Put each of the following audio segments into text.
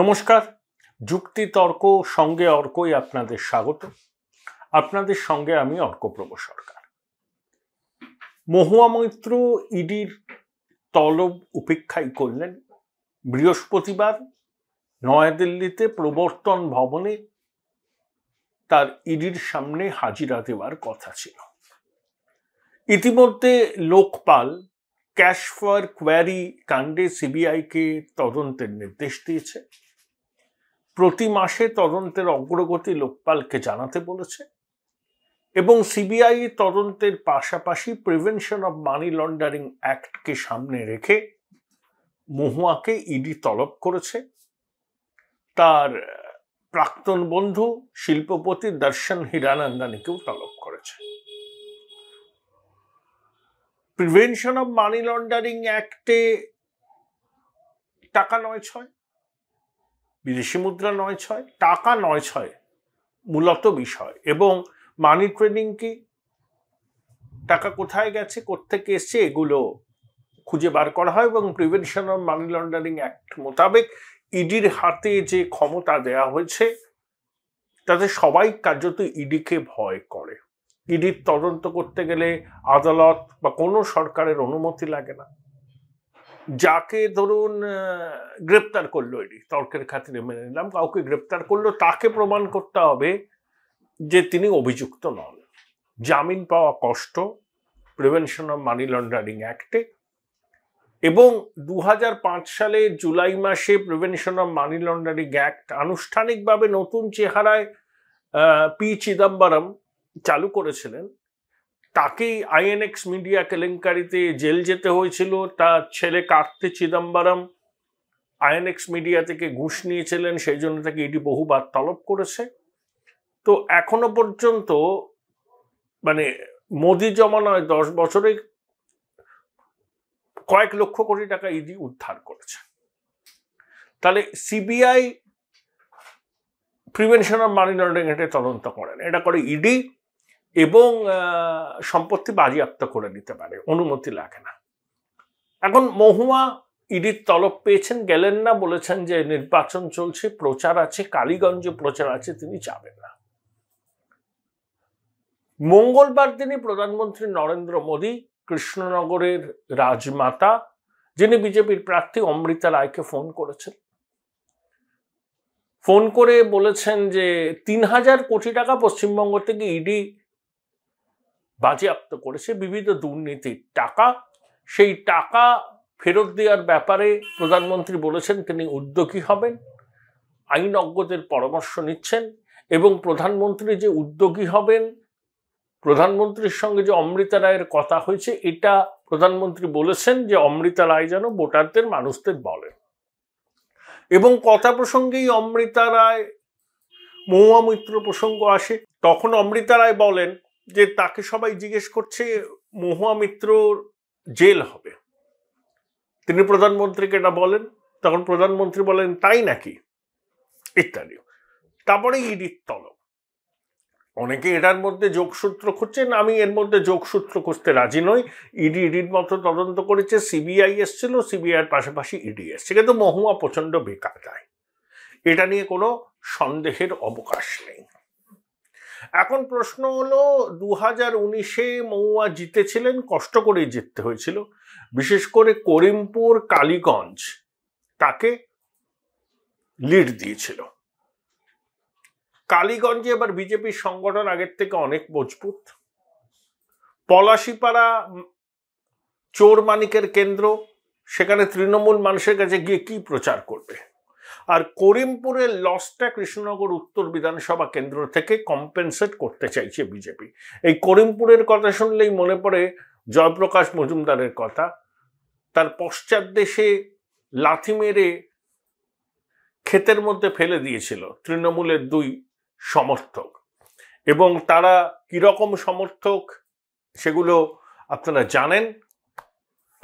নমস্কার যুক্তি তর্ক সঙ্গে অর্কই আপনাদের স্বাগত আপনাদের সঙ্গে আমি অর্কপ্রব সরকার মহুয়া মৈত্র ইডির তলব উপেক্ষাই করলেন বৃহস্পতিবার নয়াদিল্লিতে প্রবর্তন ভবনে তার ইডির সামনে হাজিরা দেওয়ার কথা ছিল ইতিমধ্যে লোকপাল ক্যাশ ফর কোয়ারি কাণ্ডে সিবিআইকে তদন্তের নির্দেশ দিয়েছে প্রতি মাসে তদন্তের অগ্রগতি লোকপালকে জানাতে বলেছে এবং সিবিআই তদন্তের পাশাপাশি প্রিভেনশন অব মানি লন্ডারিং অ্যাক্টকে সামনে রেখে মহুয়াকে ইডি তলব করেছে তার প্রাক্তন বন্ধু শিল্পপতি দর্শন হিরানন্দানিকেও তলব করেছে প্রিভেনশন অব মানি লন্ডারিং অ্যাক্টে টাকা নয় ছয় বিদেশি মুদ্রা নয় ছয় টাকা নয় ছয় মূলত বিষয় এবং মানি ট্রেডিং কি টাকা কোথায় গেছে কোথেকে এসছে এগুলো খুঁজে বার করা হয় এবং prevention of money laundering act মোতাবেক ইডির e হাতে যে ক্ষমতা দেয়া হয়েছে তাতে সবাই কার্যত ইডিকে e ভয় করে ইডির e তদন্ত করতে গেলে আদালত বা কোনো সরকারের অনুমতি লাগে না যাকে ধরুন গ্রেপ্তার করলো এটি তর্কের খাতিরে মেনে নিলাম কাউকে গ্রেপ্তার করলো তাকে প্রমাণ করতে হবে যে তিনি অভিযুক্ত নন জামিন পাওয়া কষ্ট প্রিভেনশন অফ মানি লন্ডারিং অ্যাক্টে এবং দু সালে জুলাই মাসে prevention of money laundering act আনুষ্ঠানিকভাবে নতুন চেহারায় পি চিদম্বরম চালু করেছিলেন তাকেই আইএনএক্স মিডিয়া কেলেঙ্কারিতে জেল যেতে হয়েছিল তার ছেলে কার্তি চিদম্বরম আইএনএক্স মিডিয়া থেকে ঘুষ নিয়েছিলেন সেই জন্য তাকে ইডি বহুবার তলব করেছে তো এখনো পর্যন্ত মানে মোদি জমানায় দশ বছরে কয়েক লক্ষ কোটি টাকা ইডি উদ্ধার করেছে তাহলে CBI prevention of money laundering এটা তদন্ত করেন এটা করে ইডি এবং সম্পত্তি বাজেয়াপ্ত করে নিতে পারে অনুমতি লাগে না এখন মহুয়া ইডির তলব পেয়েছেন গেলেন না বলেছেন যে নির্বাচন চলছে প্রচার আছে কালীগঞ্জে প্রচার আছে তিনি যাবেন না মঙ্গলবার দিনই প্রধানমন্ত্রী নরেন্দ্র মোদী কৃষ্ণনগরের রাজমাতা যিনি বিজেপির প্রার্থী অমৃতা রায়কে ফোন করেছেন ফোন করে বলেছেন যে তিন হাজার কোটি টাকা পশ্চিমবঙ্গ থেকে ইডি বাজেয়াপ্ত করেছে বিবিধ দুর্নীতির টাকা সেই টাকা ফেরত দেওয়ার ব্যাপারে প্রধানমন্ত্রী বলেছেন তিনি উদ্যোগী হবেন আইনজ্ঞদের পরামর্শ নিচ্ছেন এবং প্রধানমন্ত্রী যে উদ্যোগী হবেন প্রধানমন্ত্রীর সঙ্গে যে অমৃতা রায়ের কথা হয়েছে এটা প্রধানমন্ত্রী বলেছেন যে অমৃতা রায় যেন ভোটারদের মানুষদের বলেন এবং কথা প্রসঙ্গেই অমৃতা রায় মৌয়া মিত্র প্রসঙ্গ আসে তখন অমৃতা রায় বলেন যে তাকে সবাই জিজ্ঞেস করছে মহুয়া মিত্র জেল হবে তিনি প্রধানমন্ত্রীকে এটা বলেন তখন প্রধানমন্ত্রী বলেন তাই নাকি ইত্যাদি তারপরে ইডির তলব অনেকে এটার মধ্যে যোগসূত্র খুঁজছেন আমি এর মধ্যে যোগসূত্র খুঁজতে রাজি নই ইডি ইডির মতো তদন্ত করেছে সিবিআই এসছিল সিবিআইয়ের পাশাপাশি ইডি এসছে কিন্তু মহুয়া প্রচণ্ড বেকার যায় এটা নিয়ে কোনো সন্দেহের অবকাশ নেই এখন প্রশ্ন হলো দু হাজার উনিশে মৌয়া জিতেছিলেন কষ্ট করে জিততে হয়েছিল বিশেষ করে করিমপুর কালীগঞ্জ তাকে লিড দিয়েছিল কালীগঞ্জে এবার বিজেপির সংগঠন আগের থেকে অনেক মজবুত পলাশিপাড়া চোর মানিকের কেন্দ্র সেখানে তৃণমূল মানুষের কাছে গিয়ে কি প্রচার করবে আর করিমপুরের লসটা কৃষ্ণনগর উত্তর বিধানসভা কেন্দ্র থেকে কম্পেনসেট করতে চাইছে বিজেপি এই করিমপুরের কথা শুনলেই মনে পড়ে জয়প্রকাশ মজুমদারের কথা তার পশ্চাৎ দেশে লাথি মেরে ক্ষেতের মধ্যে ফেলে দিয়েছিল তৃণমূলের দুই সমর্থক এবং তারা কীরকম সমর্থক সেগুলো আপনারা জানেন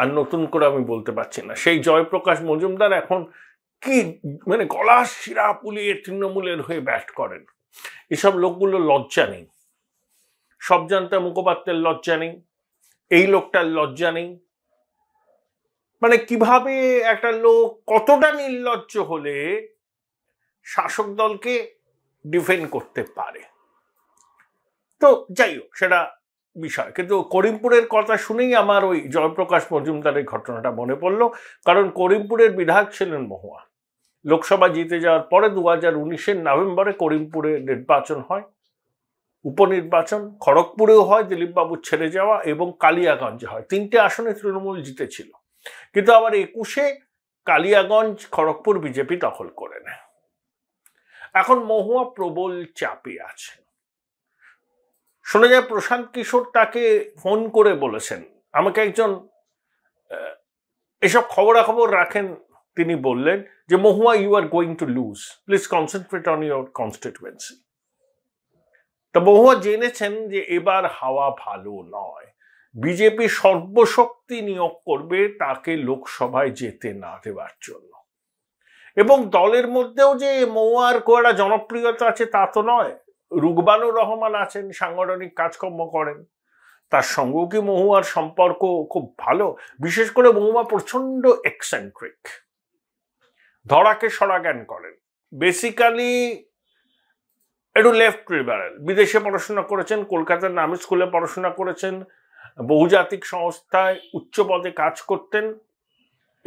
আর নতুন করে আমি বলতে পারছি না সেই জয়প্রকাশ মজুমদার এখন কি মানে গলা শিরা পুলিয়ে তৃণমূলের হয়ে ব্যাট করেন এসব লোকগুলো লজ্জা নেই সব জানতে মুখোপাত্রের লজ্জা নেই এই লোকটার লজ্জা নেই মানে কিভাবে একটা লোক কতটা নির্লজ্জ হলে শাসক দলকে ডিফেন্ড করতে পারে তো যাই হোক সেটা বিষয় কিন্তু করিমপুরের কথা শুনেই আমার ওই জয়প্রকাশ মজুমদারের ঘটনাটা মনে পড়লো কারণ করিমপুরের বিধায়ক ছিলেন মহুয়া লোকসভা জিতে যাওয়ার পরে দু হাজার উনিশের নভেম্বরে করিমপুরে নির্বাচন হয় উপনির্বাচন খড়গপুরেও হয় দিলীপবাবু ছেড়ে যাওয়া এবং কালিয়াগঞ্জে হয় তিনটে আসনে তৃণমূল জিতেছিল কিন্তু আবার একুশে কালিয়াগঞ্জ খড়গপুর বিজেপি দখল করে নেয় এখন মহুয়া প্রবল চাপে আছে শোনা যায় প্রশান্ত কিশোর তাকে ফোন করে বলেছেন আমাকে একজন এসব খবরাখবর রাখেন তিনি বললেন যে Mahua you are going to lose please concentrate on your constituency তা মহুয়া জেনেছেন যে এবার হাওয়া ভালো নয় বিজেপি সর্বশক্তি নিয়োগ করবে তাকে লোকসভায় যেতে না দেওয়ার জন্য এবং দলের মধ্যেও যে মৌয়ার কোয়ারা জনপ্রিয়তা আছে তা তো নয় রুগবানু রহমান আছেন সাংগঠনিক কাজকর্ম করেন তার সঙ্গেও কি মহুয়ার সম্পর্ক খুব ভালো বিশেষ করে মহুয়া প্রচণ্ড এক্সেন্ট্রিক ধরাকে সরা জ্ঞান করেন বেসিক্যালি একটু লেফট লিবারেল বিদেশে পড়াশোনা করেছেন কলকাতার নামি স্কুলে পড়াশোনা করেছেন বহুজাতিক সংস্থায় উচ্চ পদে কাজ করতেন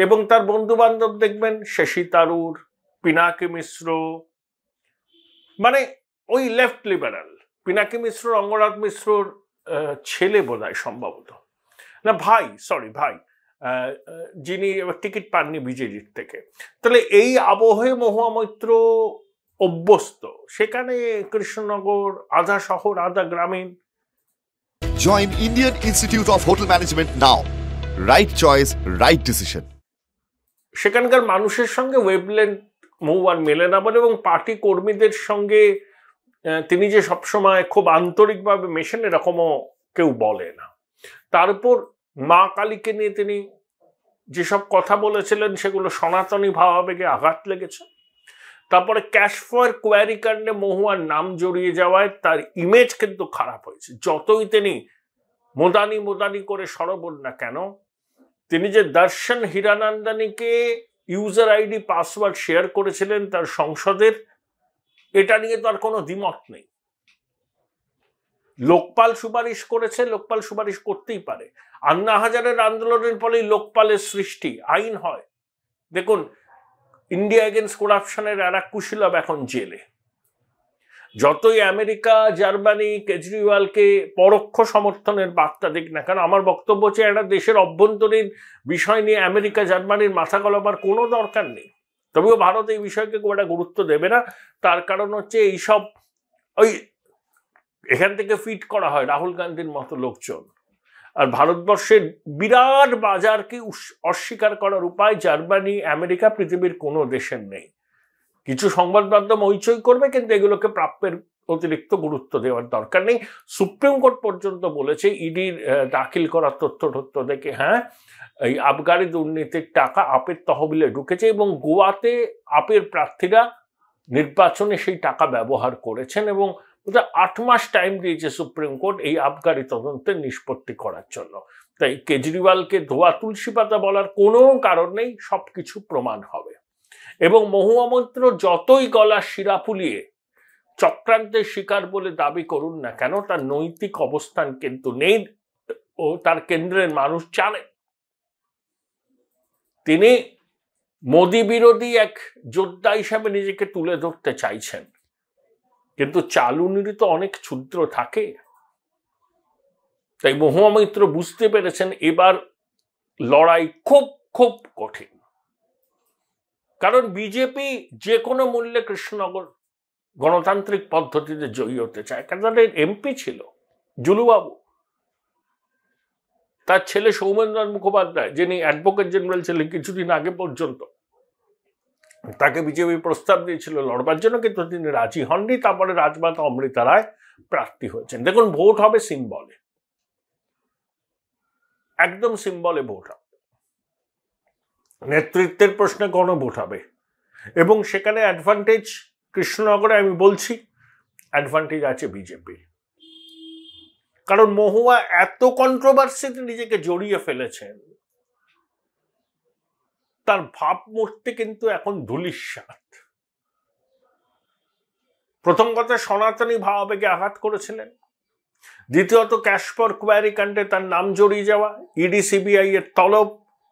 এবং তার বন্ধু বান্ধব দেখবেন শশী তারুর পিনাকি মিশ্র মানে ওই লেফট লিবারেল পিনাকি মিশ্র অঙ্গরাজ মিশ্রর ছেলে বোধ সম্ভবত না ভাই সরি ভাই যিনি টিকিট পাননি বিজেডির থেকে তাহলে এই আবহে মহুয়া মৈত্র অভ্যস্ত সেখানে কৃষ্ণনগর আধা শহর আধা গ্রামীণ join Indian Institute of Hotel Management now right choice right decision সেখানকার মানুষের সঙ্গে ওয়েবলেন্থ মহুয়ার মেলে না বলে এবং পার্টি কর্মীদের সঙ্গে তিনি যে সবসময় খুব আন্তরিকভাবে মেশেন এরকমও কেউ বলে না তারপর মা কালীকে নিয়ে তিনি যেসব কথা বলেছিলেন সেগুলো সনাতনী ভাবাবেগে আঘাত লেগেছে তারপরে ক্যাশ ফয়ের কোয়ারি কাণ্ডে মহুয়ার নাম জড়িয়ে যাওয়ায় তার ইমেজ কিন্তু খারাপ হয়েছে যতই তিনি মোদানি মোদানি করে সরবন না কেন তিনি যে দর্শন হিরানন্দানিকে ইউজার আইডি পাসওয়ার্ড শেয়ার করেছিলেন তার সংসদের এটা নিয়ে তো আর কোনো দ্বিমত নেই লোকপাল সুপারিশ করেছে লোকপাল সুপারিশ করতেই পারে আন্না হাজারের আন্দোলনের ফলে লোকপালের সৃষ্টি আইন হয় দেখুন ইন্ডিয়া এগেনস্ট করাপশনের আর এক কুশীলভ এখন জেলে যতই আমেরিকা জার্মানি কেজরিওয়ালকে পরোক্ষ সমর্থনের বার্তা দিক না কেন আমার বক্তব্য হচ্ছে একটা দেশের অভ্যন্তরীণ বিষয় নিয়ে আমেরিকা জার্মানির মাথা গলাবার কোনো দরকার নেই তবেও ভারত এই বিষয়কে খুব একটা গুরুত্ব দেবে না তার কারণ হচ্ছে এইসব ওই এখান থেকে ফিট করা হয় রাহুল গান্ধীর মতো লোকজন আর ভারতবর্ষের বিরাট বাজারকে অস্বীকার করার উপায় জার্মানি আমেরিকা পৃথিবীর কোনো দেশের নেই কিছু সংবাদ মাধ্যম হইচই করবে কিন্তু এগুলোকে প্রাপ্যের অতিরিক্ত গুরুত্ব দেওয়ার দরকার নেই সুপ্রিম কোর্ট পর্যন্ত বলেছে ইডির দাখিল করা তথ্য তথ্য দেখে হ্যাঁ এই আবগারি দুর্নীতির টাকা আপের তহবিলে ঢুকেছে এবং গোয়াতে আপের প্রার্থীরা নির্বাচনে সেই টাকা ব্যবহার করেছেন এবং ওটা আট মাস টাইম দিয়েছে সুপ্রিম কোর্ট এই আবগারি তদন্তের নিষ্পত্তি করার জন্য তাই কেজরিওয়ালকে ধোয়া তুলসী পাতা বলার কোনো কারণ নেই সব কিছু প্রমাণ হবে এবং মহুয়ামন্ত্র যতই গলা শিরা ফুলিয়ে চক্রান্তের শিকার বলে দাবি করুন না কেন তার নৈতিক অবস্থান কিন্তু নেই ও তার কেন্দ্রের মানুষ জানে তিনি মোদি বিরোধী এক যোদ্ধা হিসাবে নিজেকে তুলে ধরতে চাইছেন কিন্তু চালুনির তো অনেক ছুদ্র থাকে তাই মহামিত্র বুঝতে পেরেছেন এবার লড়াই খুব খুব কঠিন কারণ বিজেপি যে কোনো মূল্যে কৃষ্ণনগর গণতান্ত্রিক পদ্ধতিতে জয়ী হতে চায় কারণ তাদের এমপি ছিল জুলুবাবু তার ছেলে সৌমেন্দ্রনাথ মুখোপাধ্যায় যিনি অ্যাডভোকেট জেনারেল ছিলেন কিছুদিন আগে পর্যন্ত তাকে বিজেপি প্রস্তাব দিয়েছিল লড়বার জন্য কিন্তু তিনি রাজি হননি তারপরে রাজমাতা অমৃতা রায় প্রার্থী হয়েছেন দেখুন ভোট হবে সিম্বলে একদম সিম্বলে ভোট হবে নেতৃত্বের প্রশ্নে গণভোট হবে এবং সেখানে অ্যাডভান্টেজ কৃষ্ণনগরে আমি বলছি অ্যাডভান্টেজ আছে বিজেপি কারণ মহুয়া এত কন্ট্রোভার্সিতে নিজেকে জড়িয়ে ফেলেছেন তার ভাবমূর্তি কিন্তু এখন ধুলিস্বাত প্রথম কথা সনাতনী ভাবাবেগে আঘাত করেছিলেন দ্বিতীয়ত ক্যাশপর কোয়ারি কাণ্ডে তার নাম জড়িয়ে যাওয়া ইডি সিবিআই এর তলব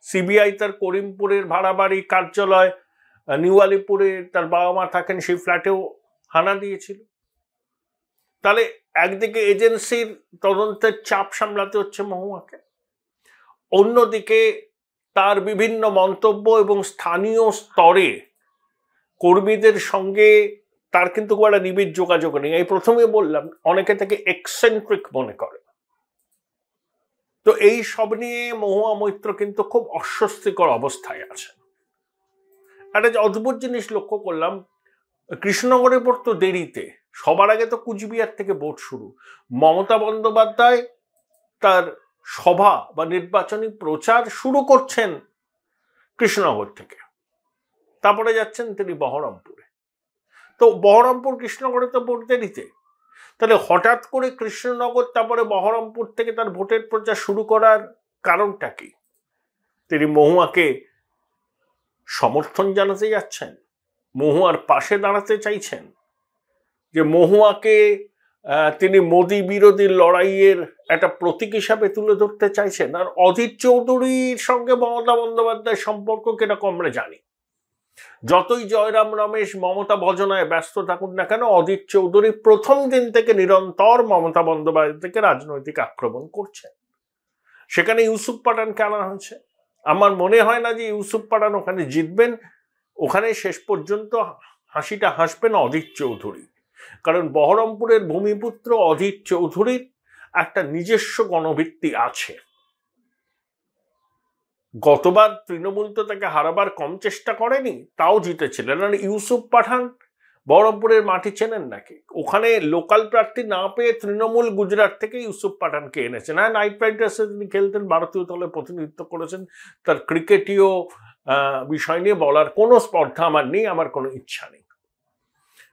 সিবিআই তার করিমপুরের ভাড়া বাড়ি কার্যালয় নিউ আলিপুরে তার বাবা মা থাকেন সেই ফ্ল্যাটেও হানা দিয়েছিল তাহলে একদিকে এজেন্সির তদন্তের চাপ সামলাতে হচ্ছে মহুয়াকে অন্যদিকে তার বিভিন্ন মন্তব্য এবং স্থানীয় স্তরে কর্মীদের সঙ্গে তার কিন্তু খুব একটা নিবিড় যোগাযোগ নেই এই প্রথমে বললাম অনেকে তাকে এক্সেন্ট্রিক মনে করে তো এই সব নিয়ে মহুয়া মৈত্র কিন্তু খুব অস্বস্তিকর অবস্থায় আছে একটা অদ্ভুত জিনিস লক্ষ্য করলাম কৃষ্ণনগরে পড়তো দেরিতে সবার আগে তো কুচবিহার থেকে ভোট শুরু মমতা বন্দ্যোপাধ্যায় তার সভা বা নির্বাচনী প্রচার শুরু করছেন কৃষ্ণনগর থেকে তারপরে যাচ্ছেন তিনি বহরমপুরে তো বহরমপুর কৃষ্ণনগরে তো ভোট দেরিতে তাহলে হঠাৎ করে কৃষ্ণনগর তারপরে বহরমপুর থেকে তার ভোটের প্রচার শুরু করার কারণটা কি তিনি মহুয়াকে সমর্থন জানাতে যাচ্ছেন মহুয়ার পাশে দাঁড়াতে চাইছেন যে মহুয়াকে তিনি মোদি বিরোধী লড়াইয়ের একটা প্রতীক হিসাবে তুলে ধরতে চাইছেন আর অধীর চৌধুরীর সঙ্গে মমতা বন্দ্যোপাধ্যায়ের সম্পর্ক কেটা আমরা জানি যতই জয়রাম রমেশ মমতা ভজনায় ব্যস্ত থাকুন না কেন অজিত চৌধুরী প্রথম দিন থেকে নিরন্তর মমতা বন্দ্যোপাধ্যায়কে রাজনৈতিক আক্রমণ করছেন সেখানে ইউসুফ পাঠান আনা হয়েছে আমার মনে হয় না যে ইউসুফ পাঠান ওখানে জিতবেন ওখানে শেষ পর্যন্ত হাসিটা হাসবেন অজিত চৌধুরী কারণ বহরমপুরের ভূমিপুত্র অজিত চৌধুরীর একটা নিজস্ব গণভিত্তি আছে গতবার তৃণমূল তো তাকে হারাবার কম চেষ্টা করেনি তাও জিতেছিলেন আর ইউসুফ পাঠান বহরমপুরের মাটি চেনেন নাকি ওখানে লোকাল প্রার্থী না পেয়ে তৃণমূল গুজরাট থেকে ইউসুফ পাঠানকে এনেছেন হ্যাঁ নাইট রাইডার্সে তিনি খেলতেন ভারতীয় দলে প্রতিনিধিত্ব করেছেন তার ক্রিকেটীয় বিষয় নিয়ে বলার কোনো স্পর্ধা আমার নেই আমার কোনো ইচ্ছা নেই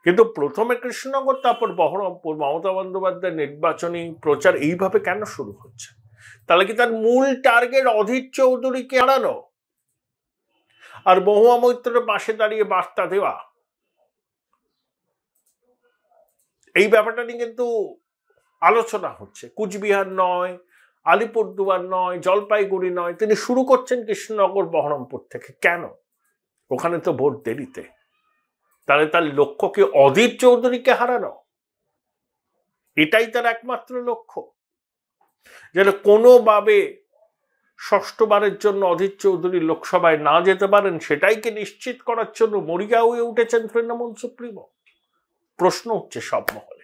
কিন্তু প্রথমে কৃষ্ণনগর তারপর বহরমপুর মমতা বন্দ্যোপাধ্যায় নির্বাচনী প্রচার এইভাবে কেন শুরু হচ্ছে তাহলে কি তার মূল টার্গেট অধীর চৌধুরীকে হারানো আর মহুয়া মৈত্রের পাশে দাঁড়িয়ে বার্তা দেওয়া এই ব্যাপারটা নিয়ে কিন্তু আলোচনা হচ্ছে কুচবিহার নয় আলিপুরদুয়ার নয় জলপাইগুড়ি নয় তিনি শুরু করছেন কৃষ্ণনগর বহরমপুর থেকে কেন ওখানে তো ভোট দেরিতে তাহলে তার লক্ষ্য কি অধীর চৌধুরীকে হারানো এটাই তার একমাত্র লক্ষ্য যেন কোনোভাবে ষষ্ঠবারের জন্য অধীর চৌধুরী লোকসভায় না যেতে পারেন সেটাইকে নিশ্চিত করার জন্য মরিগাও হয়ে উঠেছেন তৃণমূল সুপ্রিমো প্রশ্ন হচ্ছে সব মহল